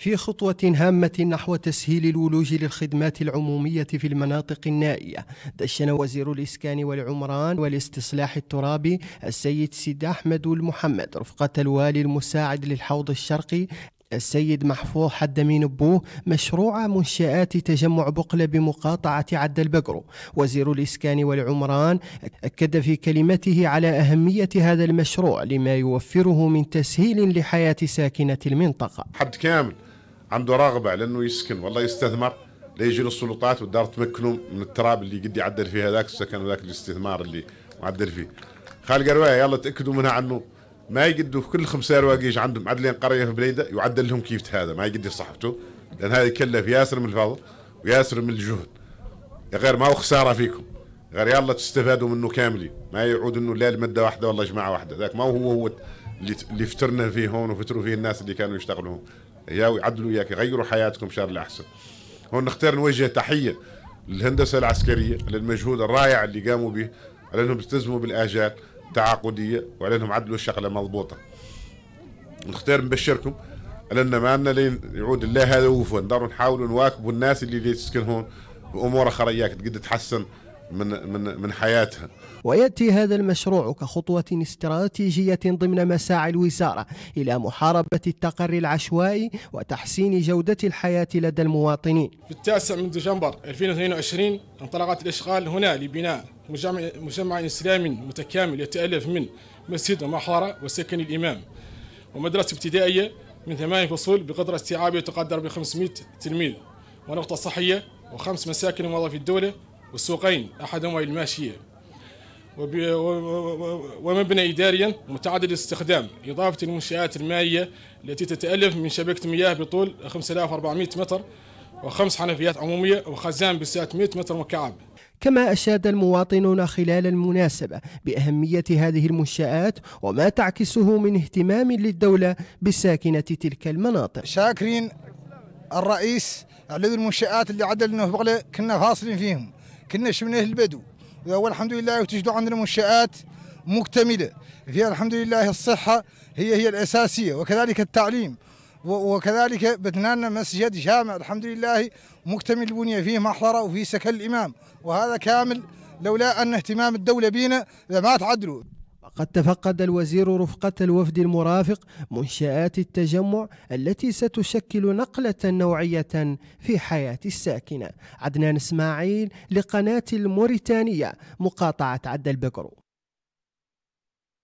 في خطوة هامة نحو تسهيل الولوج للخدمات العمومية في المناطق النائية دشن وزير الإسكان والعمران والاستصلاح الترابي السيد سيد أحمد المحمد رفقة الوالي المساعد للحوض الشرقي السيد محفوظ حدمي نبوه مشروع منشآت تجمع بقلة بمقاطعة عد البقرو وزير الإسكان والعمران أكد في كلمته على أهمية هذا المشروع لما يوفره من تسهيل لحياة ساكنة المنطقة حد كامل عنده رغبه لانه يسكن والله يستثمر ليجي للسلطات والدار تمكنه من التراب اللي قد يعدل فيه هذاك السكن وذاك الاستثمار اللي معدل فيه خالق روايه يلا تاكدوا منها عنه ما يقدوا كل خمسة رواق يجي عندهم عدلين قريه في بليده يعدل لهم كيف هذا ما يقدر صحته لان هذا يكلف ياسر من الفضل وياسر من الجهد يا غير ما هو خساره فيكم غير يلا تستفادوا منه كاملي ما يعود انه لا المده واحده والله جماعه واحده ذاك ما هو هو اللي فترنا فيه هون وفتروا فيه الناس اللي كانوا يشتغلوا هون يا يعدلوا اياك يغيروا حياتكم شر الأحسن هون نختار نوجه تحية للهندسة العسكرية للمجهود الرائع اللي قاموا به على أنهم التزموا بالآجال التعاقدية وعلى أنهم عدلوا الشغلة مضبوطة نختار نبشركم على أن ما لنا لين يعود الله هذا وفن نحاولوا نواكبوا الناس اللي تسكن هون بأمور أخرى تقدر تحسن من من من حياتها وياتي هذا المشروع كخطوه استراتيجيه ضمن مساعي الوزاره الى محاربه التقري العشوائي وتحسين جوده الحياه لدى المواطنين. في التاسع من ديسمبر 2022 انطلقت الاشغال هنا لبناء مجمع مجمع اسلامي متكامل يتالف من مسجد ومحاره وسكن الامام ومدرسه ابتدائيه من ثمان فصول بقدرة استيعاب يتقدر ب 500 تلميذ ونقطة صحية وخمس مساكن موظفي الدولة والسوقين أحدهما الماشية ومبنى إداريا متعدد الاستخدام إضافة المنشآت المائية التي تتألف من شبكة مياه بطول 5400 متر وخمس حنفيات عمومية وخزان بسعة 100 متر مكعب كما أشاد المواطنون خلال المناسبة بأهمية هذه المنشآت وما تعكسه من اهتمام للدولة بساكنة تلك المناطق شاكرين الرئيس على المنشآت اللي عدلناه في بغلة كنا فاصلين فيهم كنا شفنا البدو والحمد لله وتجدوا عندنا منشآت مكتملة فيها الحمد لله الصحة هي هي الأساسية وكذلك التعليم وكذلك بدنا لنا مسجد جامع الحمد لله مكتمل البنية فيه محضرة وفيه سكن الإمام وهذا كامل لولا أن اهتمام الدولة بينا لما تعدلوا وقد تفقد الوزير رفقة الوفد المرافق منشآت التجمع التي ستشكل نقلة نوعية في حياة الساكنة عدنان اسماعيل لقناة الموريتانية مقاطعة عد البكرو